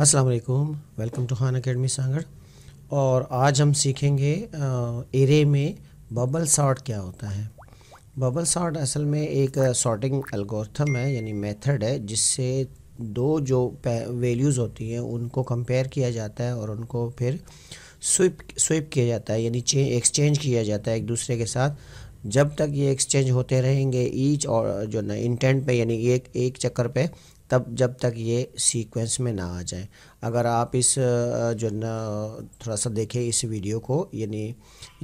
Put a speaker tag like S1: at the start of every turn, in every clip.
S1: अस्सलाम वालेकुम welcome to Khan academy सांगर और आज हम सीखेंगे एरे में बबल सॉर्ट क्या होता है बबल सॉर्ट असल में एक सॉर्टिंग एल्गोरिथम है यानी मेथड है जिससे दो जो वैल्यूज़ होती हैं उनको कंपेयर किया जाता है और उनको फिर स्विप स्विप किया जाता है यानी एक्सचेंज किया जाता है एक दूसरे के साथ जब तक ये एक्सचेंज होते रहेंगे ईच और जो ना इंटेंट पे यानी एक एक चक्कर पे तब जब तक ये सीक्वेंस में ना आ जाए अगर आप इस जो ना थोड़ा सा देखें इस वीडियो को यानी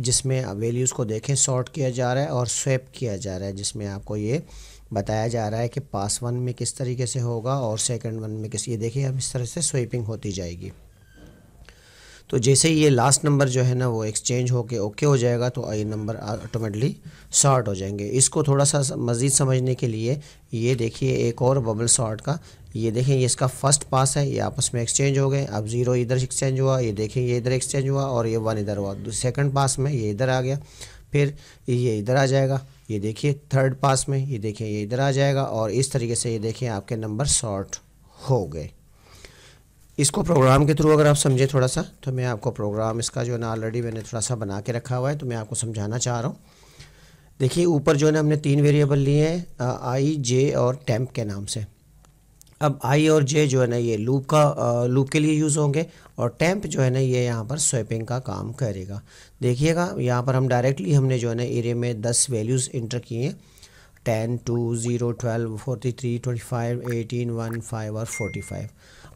S1: जिसमें वैल्यूज़ को देखें सॉर्ट किया जा रहा है और स्वेप किया जा रहा है जिसमें आपको ये बताया जा रहा है कि पास वन में किस तरीके से होगा और सेकंड वन में किस ये देखिए अब इस तरह से स्वेपिंग होती जाएगी तो जैसे ही ये लास्ट नंबर जो है ना वो एक्सचेंज होके ओके हो जाएगा तो ये नंबर ऑटोमेटिकली शॉर्ट हो जाएंगे इसको थोड़ा सा मज़ीद समझने के लिए ये देखिए एक और बबल शॉर्ट का ये देखें ये इसका फर्स्ट पास है ये आपस में एक्सचेंज हो गए अब ज़ीरो इधर एक्सचेंज हुआ ये देखें ये इधर एक्सचेंज हुआ और ये वन इधर हुआ सेकेंड तो पास में ये इधर आ गया फिर ये इधर आ जाएगा ये देखिए थर्ड पास में ये देखें ये इधर आ जाएगा और इस तरीके से ये देखें आपके नंबर शॉर्ट हो गए इसको प्रोग्राम के थ्रू अगर आप समझे थोड़ा सा तो मैं आपको प्रोग्राम इसका जो है ना ऑलरेडी मैंने थोड़ा सा बना के रखा हुआ है तो मैं आपको समझाना चाह रहा हूँ देखिए ऊपर जो है ना हमने तीन वेरिएबल लिए हैं आई जे और टेम्प के नाम से अब आई और जे जो है ना ये लूप का लूप के लिए यूज़ होंगे और टेम्प जो है ना ये यहाँ पर स्वेपिंग का काम करेगा देखिएगा यहाँ पर हम डायरेक्टली हमने जो है ना एरे में दस वैल्यूज़ इंटर किए हैं ten two zero twelve forty three twenty five eighteen one five और फोर्टी फाइव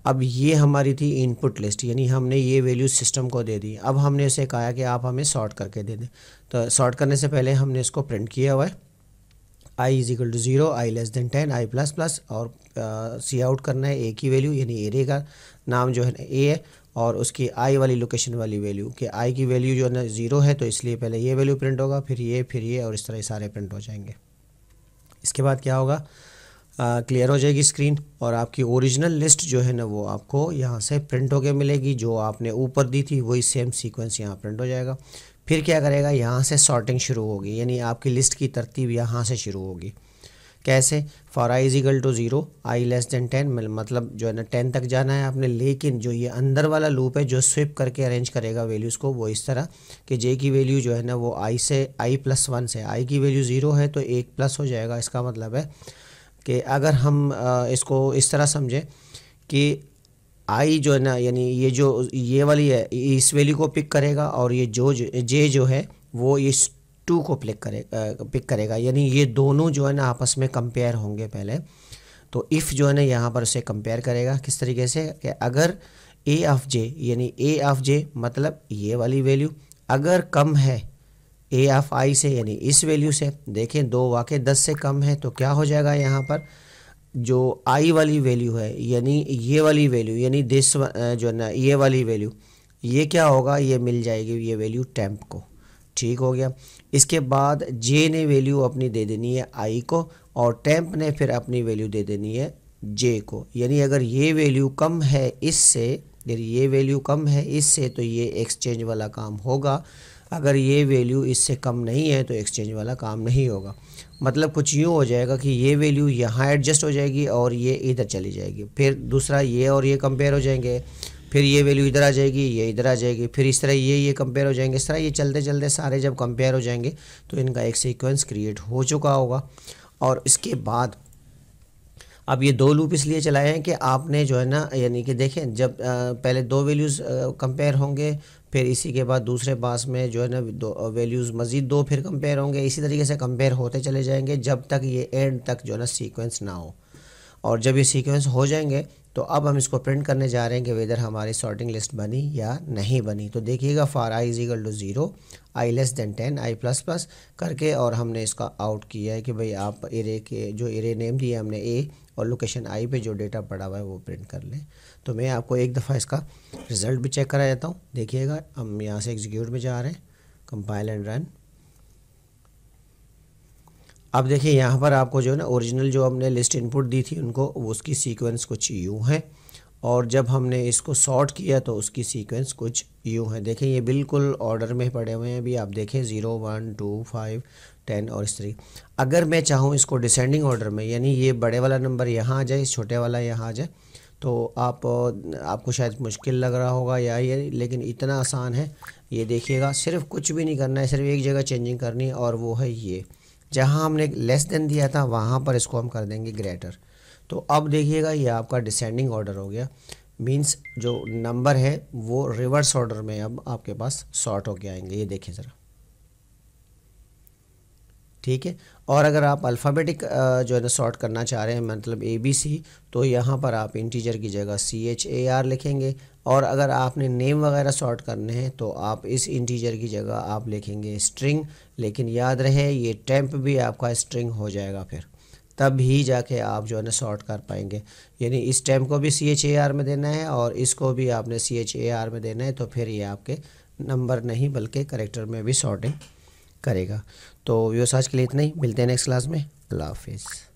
S1: अब ये हमारी थी इनपुट लिस्ट यानी हमने ये वैल्यू सिस्टम को दे दी अब हमने इसे कहा कि आप हमें सॉर्ट करके दे दें तो सॉर्ट करने से पहले हमने इसको प्रिंट किया हुआ है i is equal to zero i less than ten i plus plus और सी आउट करना है ए की वैल्यू यानी एरे का नाम जो है ए है और उसकी आई वाली लोकेशन वाली वैल्यू कि आई की वैल्यू जो है ना ज़ीरो है तो इसलिए पहले ये वैल्यू प्रिंट होगा फिर ये फिर ये और इस तरह सारे प्रिंट हो जाएंगे इसके बाद क्या होगा क्लियर हो जाएगी स्क्रीन और आपकी ओरिजिनल लिस्ट जो है ना वो आपको यहाँ से प्रिंट होकर मिलेगी जो आपने ऊपर दी थी वही सेम सीक्वेंस यहाँ प्रिंट हो जाएगा फिर क्या करेगा यहाँ से सॉर्टिंग शुरू होगी यानी आपकी लिस्ट की तरतीब यहाँ से शुरू होगी कैसे for i is equal to zero i less than ten मतलब जो है ना टेन तक जाना है आपने लेकिन जो ये अंदर वाला लूप है जो स्विप करके अरेंज करेगा वैल्यूज़ को वो इस तरह कि जे की वैल्यू जो है ना वो आई से आई प्लस वन से आई की वैल्यू ज़ीरो है तो एक प्लस हो जाएगा इसका मतलब है कि अगर हम इसको इस तरह समझें कि आई जो है ना यानी ये जो ये वाली है इस वैल्यू को पिक करेगा और ये जो जे जो है वो इस टू को पिक करे पिक करेगा यानी ये दोनों जो है ना आपस में कंपेयर होंगे पहले तो इफ़ जो है ना यहाँ पर उसे कंपेयर करेगा किस तरीके से कि अगर ए ऑफ जे यानी ए ऑफ जे मतलब ये वाली वैल्यू अगर कम है ए एफ आई से यानी इस वैल्यू से देखें दो वाक़ दस से कम है तो क्या हो जाएगा यहाँ पर जो आई वाली वैल्यू है यानी ये वाली वैल्यू यानी दिस जो है ना ये वाली वैल्यू ये क्या होगा ये मिल जाएगी ये वैल्यू टेम्प को ठीक हो गया इसके बाद जे ने वैल्यू अपनी दे देनी है आई को और टेम्प ने फिर अपनी वैल्यू दे देनी है जे को यानी अगर ये वैल्यू कम है इससे यदि ये वैल्यू कम है इससे तो ये एक्सचेंज वाला काम होगा अगर ये वैल्यू इससे कम नहीं है तो एक्सचेंज वाला काम नहीं होगा मतलब कुछ यूँ हो जाएगा कि ये वैल्यू यहाँ एडजस्ट हो जाएगी और ये इधर चली जाएगी फिर दूसरा ये और ये कंपेयर हो जाएंगे फिर ये वैल्यू इधर आ जाएगी ये इधर आ जाएगी फिर इस तरह ये ये कंपेयर हो जाएंगे इस तरह ये चलते चलते सारे जब कंपेयर हो जाएंगे तो इनका एक सीक्वेंस क्रिएट हो चुका होगा और इसके बाद अब ये दो लूप इसलिए चलाए हैं कि आपने जो है ना यानी कि देखें जब आ, पहले दो वैल्यूज़ कंपेयर होंगे फिर इसी के बाद दूसरे पास में जो है ना दो वैल्यूज़ मज़ीद दो फिर कंपेयर होंगे इसी तरीके से कंपेयर होते चले जाएंगे जब तक ये एंड तक जो है ना सीक्वेंस ना हो और जब ये सीक्वेंस हो जाएंगे तो अब हम इसको प्रिंट करने जा रहे हैं कि वेदर हमारी सॉर्टिंग लिस्ट बनी या नहीं बनी तो देखिएगा for i is equal to zero i less than ten i plus plus करके और हमने इसका आउट किया है कि भाई आप एरे के जो एरे नेम दिए हमने ए और लोकेशन आई पे जो डेटा पड़ा हुआ है वो प्रिंट कर लें तो मैं आपको एक दफ़ा इसका रिज़ल्ट भी चेक करा जाता हूँ देखिएगा हम यहाँ से एग्जीक्यूट में जा रहे हैं कंपाइल एंड रन अब देखिए यहाँ पर आपको जो है ना ओरिजिनल जो हमने लिस्ट इनपुट दी थी उनको उसकी सीक्वेंस कुछ यूँ है और जब हमने इसको सॉर्ट किया तो उसकी सीक्वेंस कुछ यूँ है देखें ये बिल्कुल ऑर्डर में पड़े हुए हैं अभी आप देखें zero one two five ten और थ्री अगर मैं चाहूँ इसको डिसेंडिंग ऑर्डर में यानी ये बड़े वाला नंबर यहाँ आ जाए छोटे वाला यहाँ आ जाए तो आप आपको शायद मुश्किल लग रहा होगा या ये लेकिन इतना आसान है ये देखिएगा सिर्फ कुछ भी नहीं करना है सिर्फ एक जगह चेंजिंग करनी है और वो है ये जहाँ हमने लेस देन दिया था वहाँ पर इसको हम कर देंगे ग्रेटर तो अब देखिएगा ये आपका डिसेंडिंग ऑर्डर हो गया मीन्स जो नंबर है वो रिवर्स ऑर्डर में अब आपके पास शॉर्ट होके आएंगे ये देखिए ज़रा ठीक है और अगर आप अल्फ़ाबेटिक जो है ना शॉर्ट करना चाह रहे हैं मतलब ए बी सी तो यहाँ पर आप इंटीजर की जगह सी एच ए आर लिखेंगे और अगर आपने नेम वगैरह सॉर्ट करने हैं तो आप इस इंटीजर की जगह आप लिखेंगे स्ट्रिंग लेकिन याद रहे ये टेम्प भी आपका स्ट्रिंग हो जाएगा फिर तब ही जाके आप जो है ना सॉर्ट कर पाएंगे यानी इस टेम्प को भी सी एच ए आर में देना है और इसको भी आपने सी एच ए आर में देना है तो फिर ये आपके नंबर नहीं बल्कि करेक्टर में भी सॉर्टिंग करेगा तो व्यवसाज के लिए इतना ही मिलते हैं नेक्स्ट क्लास में अल्लाह हाफिज़